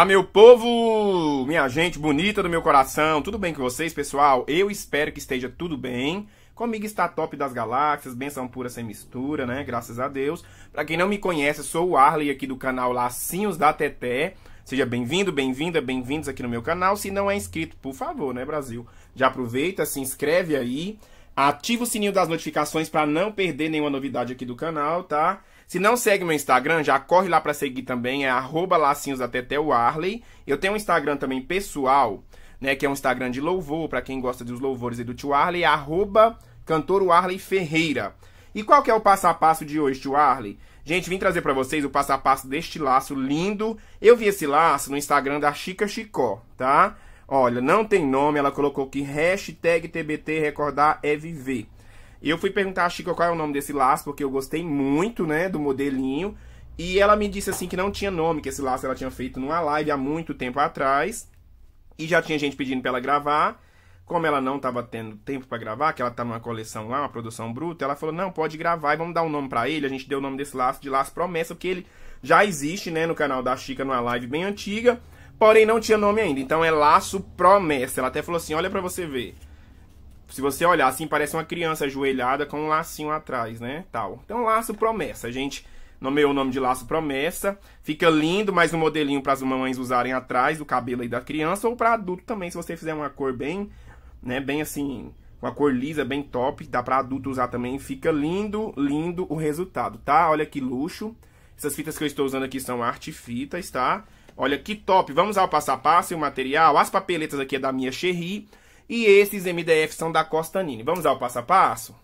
Olá, meu povo, minha gente bonita do meu coração, tudo bem com vocês, pessoal? Eu espero que esteja tudo bem. Comigo está Top das Galáxias, benção pura sem mistura, né? Graças a Deus. Para quem não me conhece, sou o Arley aqui do canal Lacinhos da Teté. Seja bem-vindo, bem-vinda, bem-vindos aqui no meu canal. Se não é inscrito, por favor, né, Brasil? Já aproveita, se inscreve aí. Ativa o sininho das notificações para não perder nenhuma novidade aqui do canal, tá? Se não segue meu Instagram, já corre lá para seguir também, é arroba lacinhos até Eu tenho um Instagram também pessoal, né, que é um Instagram de louvor, para quem gosta dos louvores e do tio Arley, é arroba cantor Arley Ferreira. E qual que é o passo a passo de hoje, tio Arley? Gente, vim trazer para vocês o passo a passo deste laço lindo. Eu vi esse laço no Instagram da Chica Chicó, tá? Olha, não tem nome, ela colocou aqui, hashtag TBT recordar é viver. Eu fui perguntar a Chica qual é o nome desse laço, porque eu gostei muito, né, do modelinho. E ela me disse assim que não tinha nome, que esse laço ela tinha feito numa live há muito tempo atrás. E já tinha gente pedindo para ela gravar. Como ela não estava tendo tempo para gravar, que ela tá numa coleção lá, uma produção bruta, ela falou: "Não, pode gravar e vamos dar um nome para ele". A gente deu o nome desse laço de laço promessa, porque ele já existe, né, no canal da Chica numa live bem antiga porém não tinha nome ainda. Então é laço promessa. Ela até falou assim: olha para você ver. Se você olhar assim, parece uma criança ajoelhada com um lacinho atrás, né? Tal. Então, laço promessa. A gente nomeou o nome de laço promessa. Fica lindo, mais um modelinho para as mamães usarem atrás do cabelo aí da criança ou para adulto também, se você fizer uma cor bem, né, bem assim, uma cor lisa, bem top, dá para adulto usar também. Fica lindo, lindo o resultado, tá? Olha que luxo. Essas fitas que eu estou usando aqui são artefitas, tá? Olha que top. Vamos ao passo a passo e o material. As papeletas aqui é da minha Cherry. E esses MDF são da Costanini. Vamos ao passo a passo?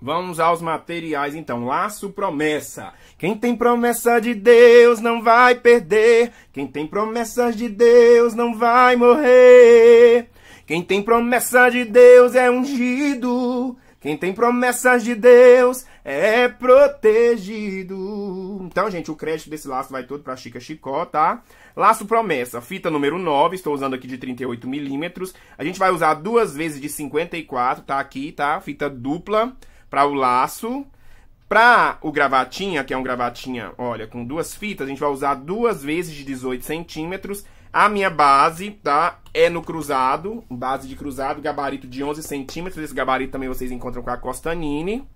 Vamos aos materiais então. Laço promessa. Quem tem promessa de Deus não vai perder. Quem tem promessas de Deus não vai morrer. Quem tem promessa de Deus é ungido. Quem tem promessas de Deus é protegido. Então, gente, o crédito desse laço vai todo para Chica Chicó, tá? Laço promessa, fita número 9, estou usando aqui de 38 milímetros. A gente vai usar duas vezes de 54, tá aqui, tá? Fita dupla para o laço. Para o gravatinha, que é um gravatinha, olha, com duas fitas, a gente vai usar duas vezes de 18 centímetros. A minha base, tá? É no cruzado, base de cruzado, gabarito de 11 centímetros. Esse gabarito também vocês encontram com a Costanini.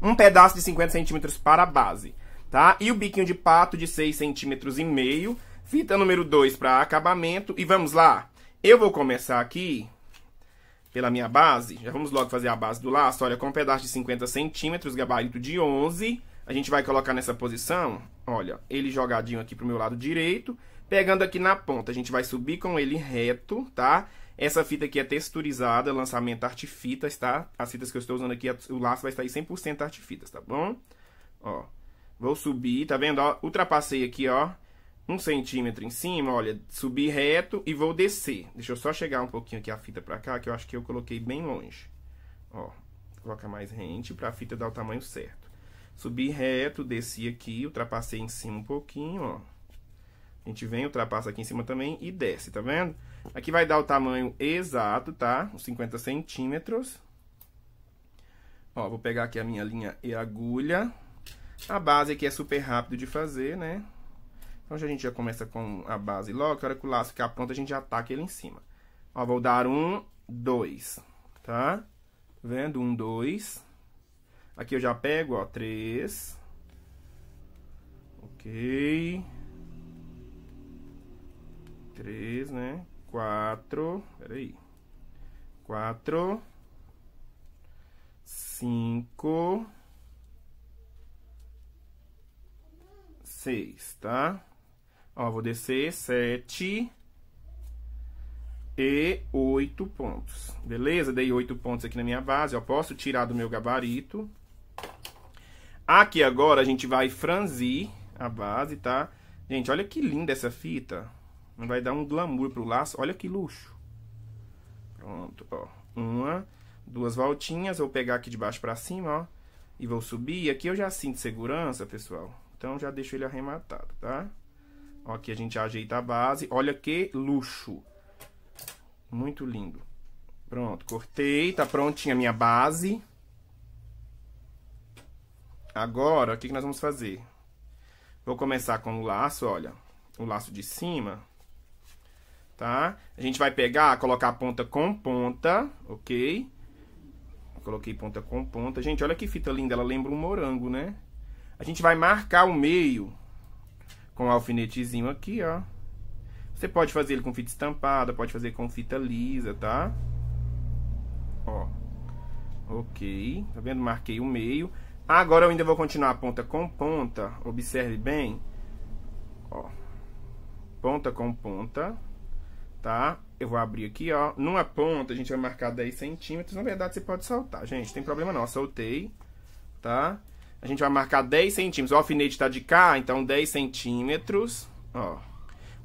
Um pedaço de 50 centímetros para a base, tá? E o biquinho de pato de 6 centímetros e meio. Fita número 2 para acabamento. E vamos lá. Eu vou começar aqui pela minha base. Já vamos logo fazer a base do laço. Olha, com um pedaço de 50 centímetros, gabarito de 11 a gente vai colocar nessa posição, olha, ele jogadinho aqui pro meu lado direito, pegando aqui na ponta, a gente vai subir com ele reto, tá? Essa fita aqui é texturizada, lançamento artifitas, tá? As fitas que eu estou usando aqui, o laço vai estar aí 100% artifitas, tá bom? Ó, vou subir, tá vendo? Ó, ultrapassei aqui, ó, um centímetro em cima, olha, subi reto e vou descer. Deixa eu só chegar um pouquinho aqui a fita pra cá, que eu acho que eu coloquei bem longe. Ó, coloca mais rente pra fita dar o tamanho certo. Subi reto, desci aqui, ultrapassei em cima um pouquinho, ó. A gente vem, ultrapassa aqui em cima também e desce, tá vendo? Aqui vai dar o tamanho exato, tá? Os 50 centímetros. Ó, vou pegar aqui a minha linha e agulha. A base aqui é super rápido de fazer, né? Então já a gente já começa com a base logo, que a hora que o laço ficar pronto, a gente ataca ele em cima. Ó, vou dar um, dois, tá? Vendo? Um, dois. Aqui eu já pego, ó, 3. Ok. 3, né? 4. Peraí. 4. 5. 6, tá? Ó, vou descer 7 e 8 pontos. Beleza? Dei 8 pontos aqui na minha base. Eu posso tirar do meu gabarito. Aqui agora a gente vai franzir a base, tá? Gente, olha que linda essa fita. Vai dar um glamour pro laço. Olha que luxo. Pronto, ó. Uma, duas voltinhas. Vou pegar aqui de baixo pra cima, ó. E vou subir. Aqui eu já sinto segurança, pessoal. Então já deixo ele arrematado, tá? Ó, aqui a gente ajeita a base. Olha que luxo. Muito lindo. Pronto, cortei. Tá prontinha a minha base. Agora, o que, que nós vamos fazer? Vou começar com o laço, olha. O laço de cima, tá? A gente vai pegar, colocar ponta com ponta, ok? Coloquei ponta com ponta. Gente, olha que fita linda, ela lembra um morango, né? A gente vai marcar o meio com o um alfinetezinho aqui, ó. Você pode fazer ele com fita estampada, pode fazer com fita lisa, tá? Ó. Ok. Tá vendo? Marquei o meio. Agora eu ainda vou continuar ponta com ponta. Observe bem. Ó. Ponta com ponta. Tá? Eu vou abrir aqui, ó. Numa ponta a gente vai marcar 10 centímetros. Na verdade, você pode soltar, gente. Tem problema não. Eu soltei. Tá? A gente vai marcar 10 centímetros. O alfinete tá de cá, então 10 centímetros. Ó.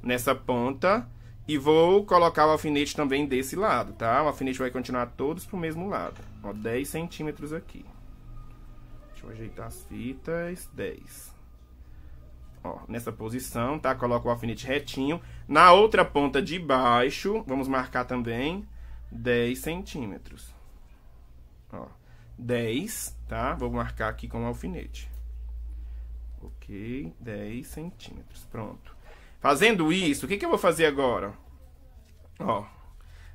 Nessa ponta. E vou colocar o alfinete também desse lado, tá? O alfinete vai continuar todos pro mesmo lado. Ó, 10 centímetros aqui. Deixa eu ajeitar as fitas. 10. Ó, nessa posição, tá? Coloca o alfinete retinho. Na outra ponta de baixo, vamos marcar também 10 centímetros. Ó, 10, tá? Vou marcar aqui com o alfinete. Ok, 10 centímetros, pronto. Fazendo isso, o que, que eu vou fazer agora? Ó,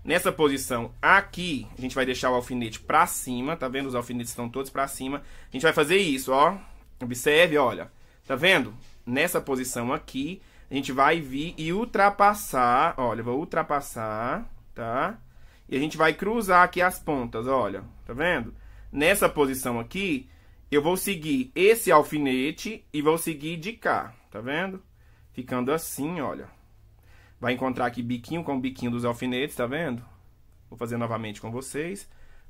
Nessa posição aqui, a gente vai deixar o alfinete para cima, tá vendo? Os alfinetes estão todos para cima. A gente vai fazer isso, ó. Observe, olha. Tá vendo? Nessa posição aqui, a gente vai vir e ultrapassar, olha, vou ultrapassar, tá? E a gente vai cruzar aqui as pontas, olha, tá vendo? Nessa posição aqui, eu vou seguir esse alfinete e vou seguir de cá, tá vendo? Ficando assim, olha, Vai encontrar aqui biquinho com o biquinho dos alfinetes, tá vendo? Vou fazer novamente com vocês.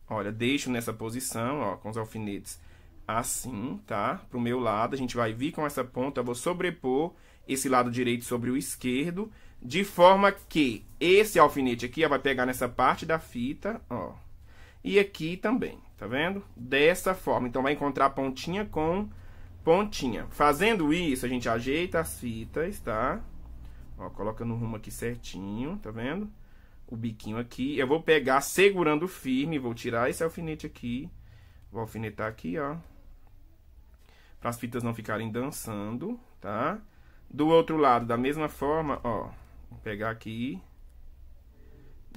Olha, deixo nessa posição, ó, com os alfinetes assim, tá? Pro meu lado, a gente vai vir com essa ponta, eu vou sobrepor esse lado direito sobre o esquerdo, de forma que esse alfinete aqui ó, vai pegar nessa parte da fita, ó. E aqui também, tá vendo? Dessa forma. Então, vai encontrar pontinha com pontinha. Fazendo isso, a gente ajeita as fitas, tá? Ó, coloca no rumo aqui certinho, tá vendo? O biquinho aqui. Eu vou pegar segurando firme, vou tirar esse alfinete aqui. Vou alfinetar aqui, ó. Para as fitas não ficarem dançando, tá? Do outro lado, da mesma forma, ó. Vou pegar aqui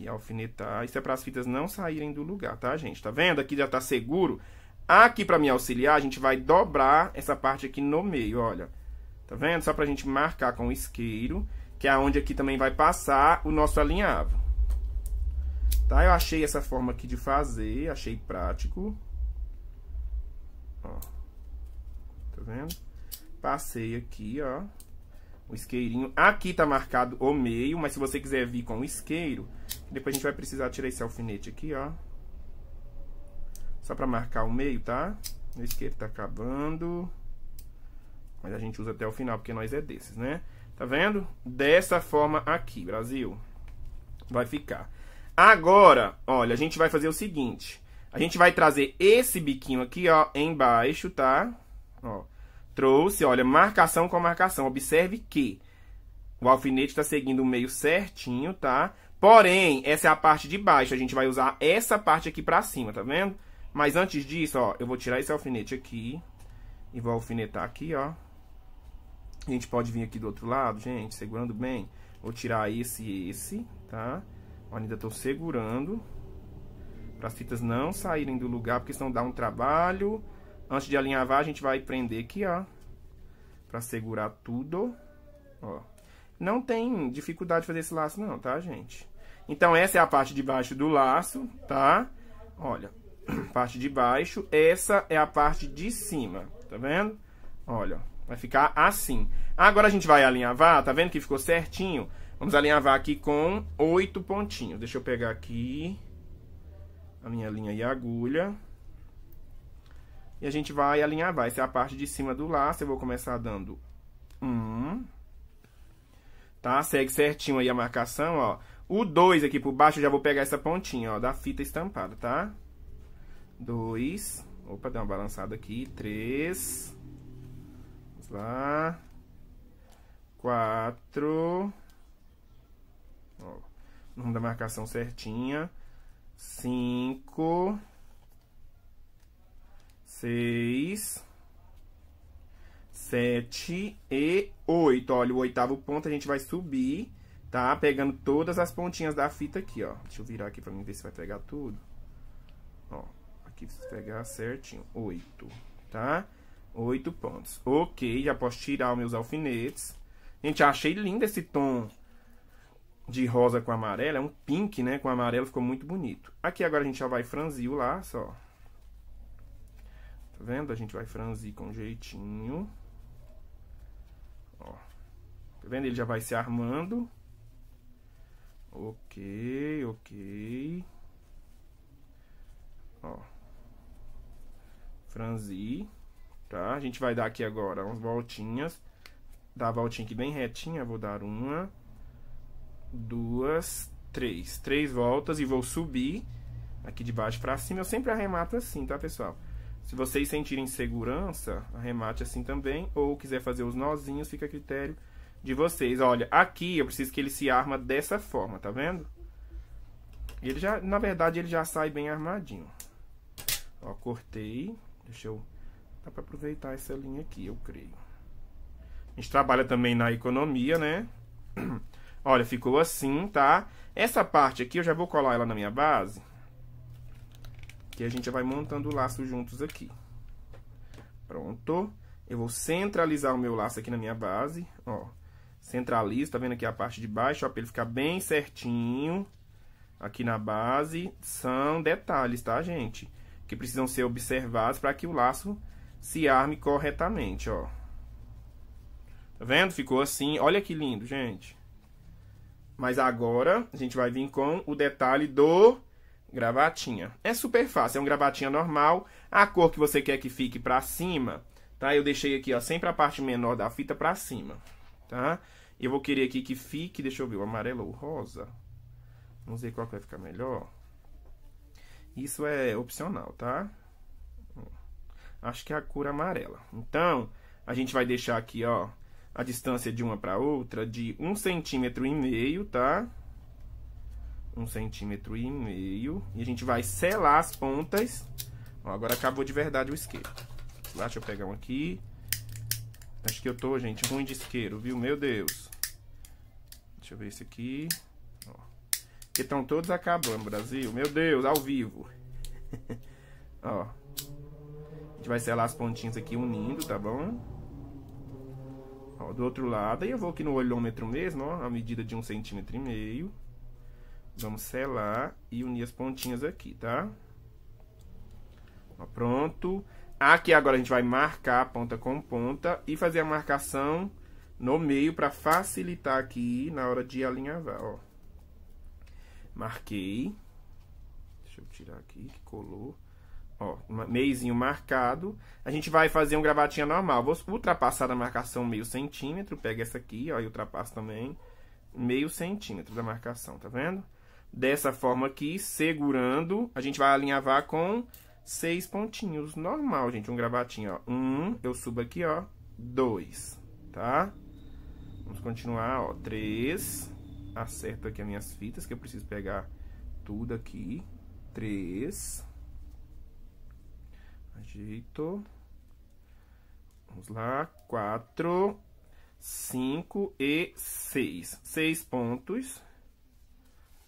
e alfinetar. Isso é para as fitas não saírem do lugar, tá, gente? Tá vendo? Aqui já tá seguro. Aqui, para me auxiliar, a gente vai dobrar essa parte aqui no meio, olha. Tá vendo? Só pra gente marcar com o isqueiro que é onde aqui também vai passar o nosso alinhavo. Tá? Eu achei essa forma aqui de fazer, achei prático. Ó. Tá vendo? Passei aqui, ó. O isqueirinho. Aqui tá marcado o meio, mas se você quiser vir com o isqueiro, depois a gente vai precisar tirar esse alfinete aqui, ó. Só pra marcar o meio, tá? O isqueiro tá acabando. Mas a gente usa até o final, porque nós é desses, né? Tá vendo? Dessa forma aqui, Brasil. Vai ficar. Agora, olha, a gente vai fazer o seguinte. A gente vai trazer esse biquinho aqui, ó, embaixo, tá? Ó, trouxe, olha, marcação com marcação. Observe que o alfinete está seguindo o meio certinho, tá? Porém, essa é a parte de baixo. A gente vai usar essa parte aqui pra cima, tá vendo? Mas antes disso, ó, eu vou tirar esse alfinete aqui. E vou alfinetar aqui, ó. A gente pode vir aqui do outro lado, gente, segurando bem. Vou tirar esse e esse, tá? Eu ainda tô segurando. Para as fitas não saírem do lugar, porque senão dá um trabalho. Antes de alinhavar, a gente vai prender aqui, ó. Para segurar tudo, ó. Não tem dificuldade de fazer esse laço não, tá, gente? Então, essa é a parte de baixo do laço, tá? Olha, parte de baixo. Essa é a parte de cima, tá vendo? Olha, Vai ficar assim. Agora a gente vai alinhavar, tá vendo que ficou certinho? Vamos alinhavar aqui com oito pontinhos. Deixa eu pegar aqui a minha linha e agulha. E a gente vai alinhavar. Essa é a parte de cima do laço. Eu vou começar dando um. Tá? Segue certinho aí a marcação, ó. O dois aqui por baixo, eu já vou pegar essa pontinha, ó, da fita estampada, tá? Dois. Opa, deu uma balançada aqui. Três. Vamos lá. Quatro. Ó, dar da marcação certinha. Cinco. Seis. Sete e oito. Olha, o oitavo ponto a gente vai subir, tá? Pegando todas as pontinhas da fita aqui, ó. Deixa eu virar aqui pra mim ver se vai pegar tudo. Ó, aqui se pegar certinho. Oito, Tá? Oito pontos. Ok, já posso tirar os meus alfinetes. Gente, achei lindo esse tom de rosa com amarelo. É um pink, né? Com amarelo ficou muito bonito. Aqui agora a gente já vai franzir o laço, ó. Tá vendo? A gente vai franzir com jeitinho. Ó. Tá vendo? Ele já vai se armando. Ok, ok. Ó. Franzir tá? A gente vai dar aqui agora umas voltinhas. Dá a voltinha aqui bem retinha, vou dar uma, duas, três. Três voltas e vou subir aqui de baixo para cima. Eu sempre arremato assim, tá, pessoal? Se vocês sentirem segurança, arremate assim também. Ou quiser fazer os nozinhos, fica a critério de vocês. Olha, aqui eu preciso que ele se arma dessa forma, tá vendo? Ele já, na verdade, ele já sai bem armadinho. Ó, cortei. Deixa eu Dá para aproveitar essa linha aqui, eu creio. A gente trabalha também na economia, né? Olha, ficou assim, tá? Essa parte aqui eu já vou colar ela na minha base. Que a gente já vai montando o laço juntos aqui. Pronto. Eu vou centralizar o meu laço aqui na minha base, ó. Centralizo, tá vendo aqui a parte de baixo, ó, pra ele ficar bem certinho. Aqui na base são detalhes, tá, gente? Que precisam ser observados para que o laço se arme corretamente, ó. Tá vendo? Ficou assim. Olha que lindo, gente. Mas agora a gente vai vir com o detalhe do gravatinha. É super fácil, é um gravatinha normal. A cor que você quer que fique pra cima, tá? Eu deixei aqui, ó, sempre a parte menor da fita pra cima, tá? Eu vou querer aqui que fique, deixa eu ver, o amarelo ou rosa. Vamos ver qual que vai ficar melhor. Isso é opcional, tá? Acho que é a cor amarela. Então, a gente vai deixar aqui, ó, a distância de uma para outra de um centímetro e meio, tá? Um centímetro e meio. E a gente vai selar as pontas. Ó, agora acabou de verdade o isqueiro. deixa eu pegar um aqui. Acho que eu tô, gente, ruim de isqueiro, viu? Meu Deus. Deixa eu ver esse aqui. Ó. Que estão todos acabando, Brasil. Meu Deus, ao vivo. ó, gente vai selar as pontinhas aqui unindo, tá bom? Ó, do outro lado, aí eu vou aqui no olhômetro mesmo, ó, a medida de um centímetro e meio. Vamos selar e unir as pontinhas aqui, tá? Ó, pronto. Aqui agora a gente vai marcar ponta com ponta e fazer a marcação no meio para facilitar aqui na hora de alinhavar, ó. Marquei. Deixa eu tirar aqui que colou ó, meizinho marcado. A gente vai fazer um gravatinha normal. Vou ultrapassar a marcação meio centímetro. Pega essa aqui, ó, e ultrapassa também meio centímetro da marcação, tá vendo? Dessa forma aqui, segurando, a gente vai alinhavar com seis pontinhos. Normal, gente, um gravatinho, ó. Um, eu subo aqui, ó, dois, tá? Vamos continuar, ó, três. Acerto aqui as minhas fitas, que eu preciso pegar tudo aqui. Três. Ajeito. Vamos lá. Quatro, cinco e seis. Seis pontos.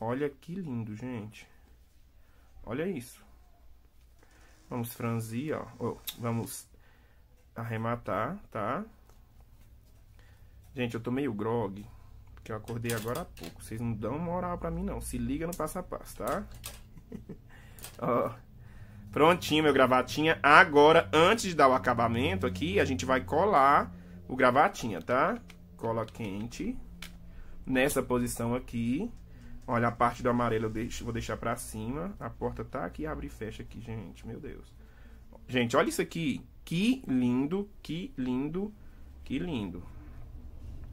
Olha que lindo, gente. Olha isso. Vamos franzir, ó. vamos arrematar, tá? Gente, eu tô meio grog, porque eu acordei agora há pouco. Vocês não dão moral pra mim, não. Se liga no passo a passo, tá? ó. Prontinho, meu gravatinha. Agora, antes de dar o acabamento aqui, a gente vai colar o gravatinha, tá? Cola quente. Nessa posição aqui. Olha, a parte do amarelo eu deixo, vou deixar pra cima. A porta tá aqui, abre e fecha aqui, gente. Meu Deus. Gente, olha isso aqui. Que lindo, que lindo, que lindo.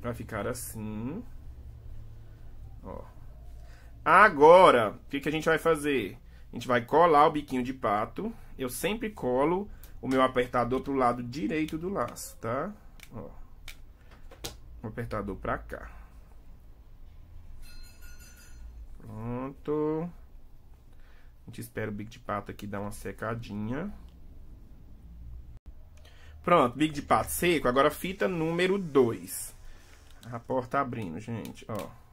Vai ficar assim. Ó. Agora, o que, que a gente vai fazer? A gente vai colar o biquinho de pato. Eu sempre colo o meu apertador pro lado direito do laço, tá? Ó. O apertador pra cá. Pronto. A gente espera o bico de pato aqui dar uma secadinha. Pronto, bico de pato seco. Agora fita número 2. A porta abrindo, gente, ó.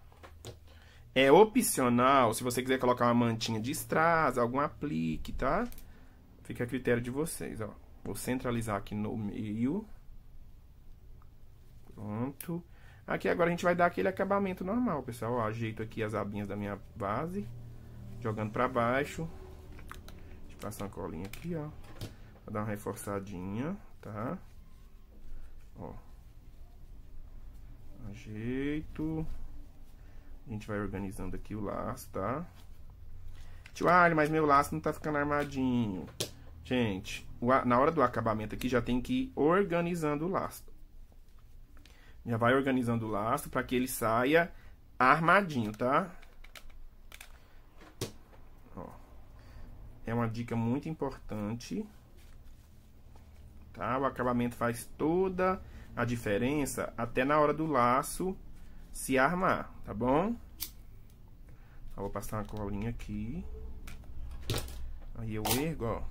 É opcional, se você quiser colocar uma mantinha de strass, algum aplique, tá? Fica a critério de vocês, ó. Vou centralizar aqui no meio. Pronto. Aqui agora a gente vai dar aquele acabamento normal, pessoal. Ó, ajeito aqui as abinhas da minha base. Jogando pra baixo. Deixa eu passar uma colinha aqui, ó. Pra dar uma reforçadinha, tá? Ó. Ajeito. A gente vai organizando aqui o laço, tá? Tio Ali, mas meu laço não tá ficando armadinho. Gente, na hora do acabamento aqui, já tem que ir organizando o laço. Já vai organizando o laço para que ele saia armadinho, tá? Ó. É uma dica muito importante. Tá? O acabamento faz toda a diferença até na hora do laço se armar, tá bom? vou passar uma colinha aqui. Aí eu ergo, ó.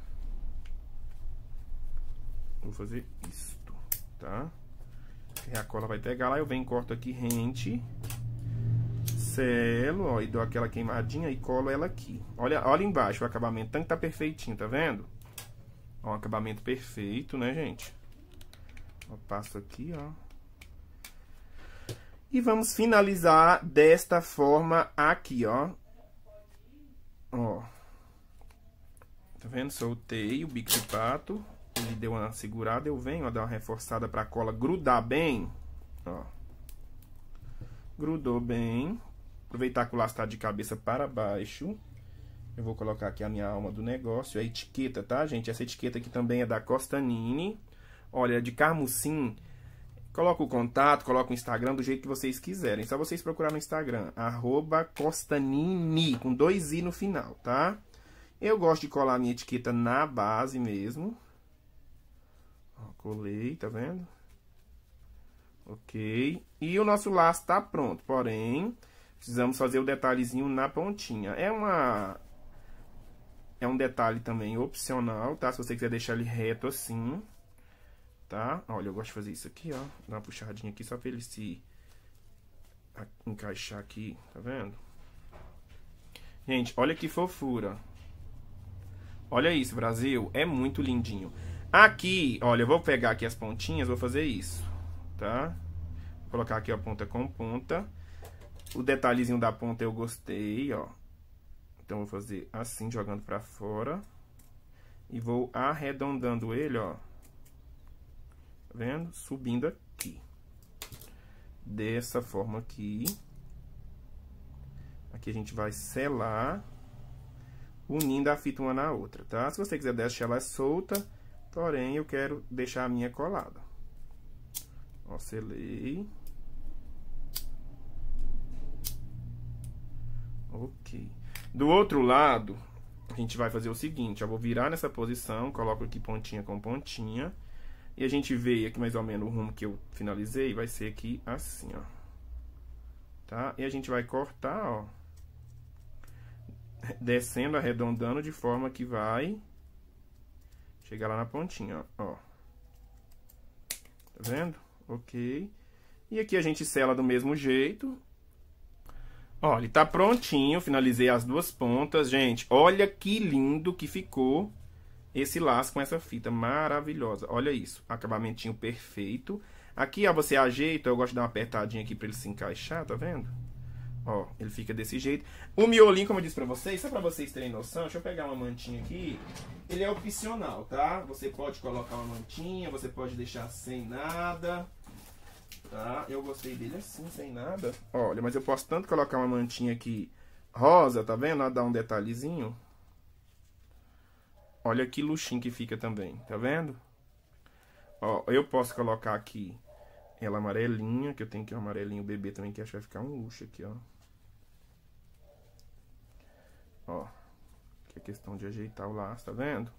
Vou fazer isto, tá? E a cola vai pegar lá, eu venho corto aqui rente. Selo, ó, e dou aquela queimadinha e colo ela aqui. Olha, olha embaixo o acabamento, tanto tá perfeitinho, tá vendo? Ó, um acabamento perfeito, né, gente? Eu passo aqui, ó. E vamos finalizar desta forma aqui, ó. Ó. Tá vendo? Soltei o bico de pato. Ele deu uma segurada. Eu venho, ó, dar uma reforçada pra cola grudar bem. Ó. Grudou bem. Aproveitar que o laço tá de cabeça para baixo. Eu vou colocar aqui a minha alma do negócio. É a etiqueta, tá, gente? Essa etiqueta aqui também é da Costanini. Olha, de carmucim Coloca o contato, coloca o Instagram do jeito que vocês quiserem. Só vocês procurar no Instagram, arroba Costanini, com dois i no final, tá? Eu gosto de colar a minha etiqueta na base mesmo. Ó, colei, tá vendo? Ok. E o nosso laço tá pronto, porém, precisamos fazer o detalhezinho na pontinha. É uma... É um detalhe também opcional, tá? Se você quiser deixar ele reto assim, tá? Olha, eu gosto de fazer isso aqui, ó. Dar uma puxadinha aqui só pra ele se encaixar aqui, tá vendo? Gente, olha que fofura. Olha isso, Brasil. É muito lindinho. Aqui, olha, eu vou pegar aqui as pontinhas, vou fazer isso, tá? Vou colocar aqui a ponta com ponta. O detalhezinho da ponta eu gostei, ó. Então, vou fazer assim, jogando pra fora. E vou arredondando ele, ó. Tá vendo? Subindo aqui. Dessa forma aqui. Aqui a gente vai selar, unindo a fita uma na outra, tá? Se você quiser deixar ela solta, porém, eu quero deixar a minha colada. Ó, selei. Ok. Do outro lado, a gente vai fazer o seguinte, eu vou virar nessa posição, coloco aqui pontinha com pontinha... E a gente vê aqui mais ou menos o rumo que eu finalizei, vai ser aqui assim, ó. Tá? E a gente vai cortar, ó. Descendo, arredondando de forma que vai chegar lá na pontinha, ó. Tá vendo? Ok. E aqui a gente sela do mesmo jeito. Ó, ele tá prontinho, finalizei as duas pontas, gente. Olha que lindo que ficou esse laço com essa fita maravilhosa. Olha isso, acabamentinho perfeito. Aqui, ó, você ajeita, eu gosto de dar uma apertadinha aqui pra ele se encaixar, tá vendo? Ó, ele fica desse jeito. O miolinho, como eu disse pra vocês, só pra vocês terem noção, deixa eu pegar uma mantinha aqui. Ele é opcional, tá? Você pode colocar uma mantinha, você pode deixar sem nada, tá? Eu gostei dele assim, sem nada. Olha, mas eu posso tanto colocar uma mantinha aqui rosa, tá vendo? Dá um detalhezinho. Olha que luxinho que fica também, tá vendo? Ó, eu posso colocar aqui ela amarelinha, que eu tenho que é um amarelinho bebê também, que acho que vai ficar um luxo aqui, ó. Ó, que é questão de ajeitar o laço, tá vendo?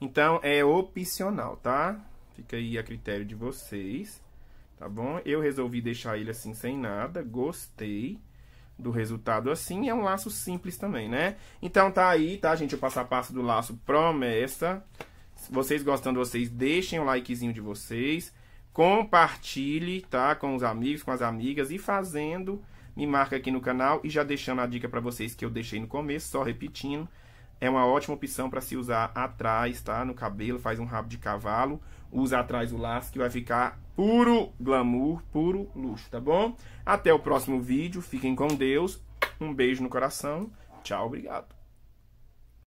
Então, é opcional, tá? Fica aí a critério de vocês, tá bom? Eu resolvi deixar ele assim, sem nada, gostei do resultado assim. É um laço simples também, né? Então tá aí, tá, gente? O passo a passo do laço promessa. Vocês gostando, vocês deixem o likezinho de vocês. Compartilhe, tá? Com os amigos, com as amigas. E fazendo, me marca aqui no canal. E já deixando a dica para vocês que eu deixei no começo, só repetindo. É uma ótima opção para se usar atrás, tá? No cabelo, faz um rabo de cavalo usa atrás o laço que vai ficar puro glamour, puro luxo, tá bom? Até o próximo vídeo, fiquem com Deus, um beijo no coração, tchau, obrigado.